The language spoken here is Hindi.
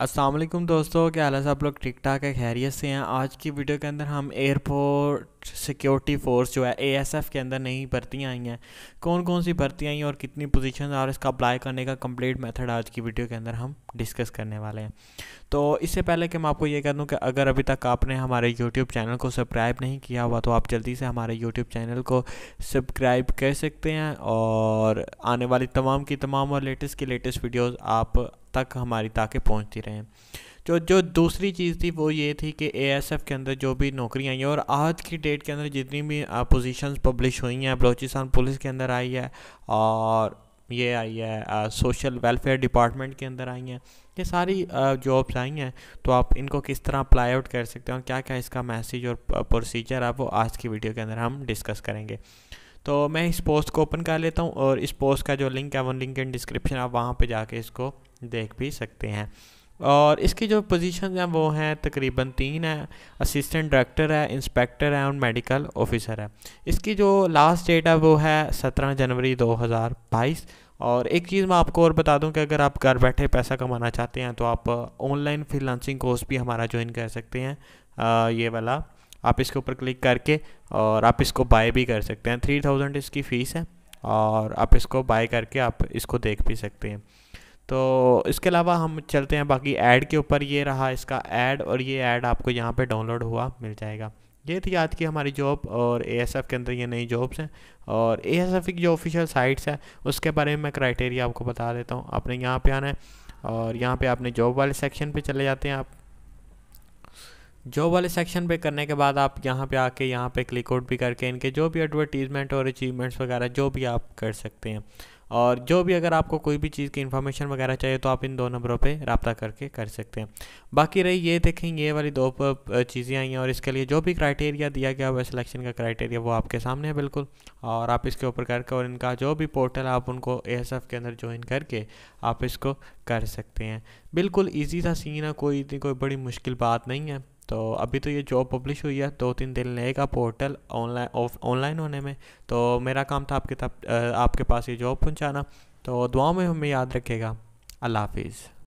असलम दोस्तों क्या हाल है आप लोग ठीक ठाक है खैरियत से हैं आज की वीडियो के अंदर हम एयरपोर्ट सिक्योरिटी फ़ोर्स जो है एएसएफ के अंदर नई भर्तियाँ आई हैं कौन कौन सी भर्तियाँ आई हैं और कितनी पोजीशन और इसका अप्लाई करने का कंप्लीट मेथड आज की वीडियो के अंदर हम डिस्कस करने वाले हैं तो इससे पहले कि मैं आपको ये कह दूँ कि अगर अभी तक आपने हमारे यूट्यूब चैनल को सब्सक्राइब नहीं किया हुआ तो आप जल्दी से हमारे यूट्यूब चैनल को सब्सक्राइब कर सकते हैं और आने वाली तमाम की तमाम और लेटेस्ट की लेटेस्ट वीडियोज़ आप तक हमारी ताकें पहुंचती रहें जो जो दूसरी चीज़ थी वो ये थी कि एएसएफ के अंदर जो भी नौकरियाँ आई हैं और आज की डेट के अंदर जितनी भी पोजीशंस पब्लिश हुई हैं बलोचिस्तान पुलिस के अंदर आई है और ये आई है आ, सोशल वेलफेयर डिपार्टमेंट के अंदर आई हैं ये सारी जॉब्स आई हैं तो आप इनको किस तरह अप्लाई आउट कर सकते हैं क्या क्या इसका मैसेज और प्रोसीजर है वो आज की वीडियो के अंदर हम डिस्कस करेंगे तो मैं इस पोस्ट को ओपन कर लेता हूँ और इस पोस्ट का जो लिंक है वो लिंक इन डिस्क्रिप्शन आप वहाँ पर जाके इसको देख भी सकते हैं और इसकी जो पोजीशन हैं वो हैं तकरीबन तीन है असिस्टेंट डायरेक्टर है इंस्पेक्टर है और मेडिकल ऑफिसर है इसकी जो लास्ट डेट है वो है सत्रह जनवरी 2022 और एक चीज़ मैं आपको और बता दूं कि अगर आप घर बैठे पैसा कमाना चाहते हैं तो आप ऑनलाइन फ्रीलांसिंग कोर्स भी हमारा ज्वाइन कर सकते हैं आ, ये वाला आप इसके ऊपर क्लिक करके और आप इसको बाय भी कर सकते हैं थ्री थाउजेंड इसकी फ़ीस है और आप इसको बाय करके आप इसको देख भी सकते हैं तो इसके अलावा हम चलते हैं बाकी ऐड के ऊपर ये रहा इसका ऐड और ये ऐड आपको यहाँ पे डाउनलोड हुआ मिल जाएगा ये थी आज की हमारी जॉब और ए के अंदर ये नई जॉब्स हैं और ए की जो ऑफिशियल साइट्स है उसके बारे में मैं क्राइटेरिया आपको बता देता हूँ आपने यहाँ पे आना है और यहाँ पे आपने जॉब वाले सेक्शन पे चले जाते हैं आप जॉब वाले सेक्शन पे करने के बाद आप यहाँ पे आके यहाँ पे क्लिक आउट भी करके इनके जो भी एडवर्टीज़मेंट और अचीवमेंट्स वगैरह जो भी आप कर सकते हैं और जो भी अगर आपको कोई भी चीज़ की इन्फॉर्मेशन वगैरह चाहिए तो आप इन दो नंबरों पर रबता करके कर सकते हैं बाकी रही ये देखें ये वाली दो चीज़ें आई हैं और इसके लिए जो भी क्राइटेरिया दिया गया हुआ सिलेक्शन का क्राइटेरिया वो आपके सामने है बिल्कुल और आप इसके ऊपर करके और इनका जो भी पोर्टल आप उनको ए के अंदर ज्वाइन करके आप इसको कर सकते हैं बिल्कुल ईजी था सीन है कोई इतनी कोई बड़ी मुश्किल बात नहीं है तो अभी तो ये जॉब पब्लिश हुई है दो तीन दिन लेगा पोर्टल ऑनलाइन ऑफ ऑनलाइन होने में तो मेरा काम था आपके तब आपके पास ये जॉब पहुंचाना तो दुआओं में हमें याद रखेगा अल्लाह हाफिज़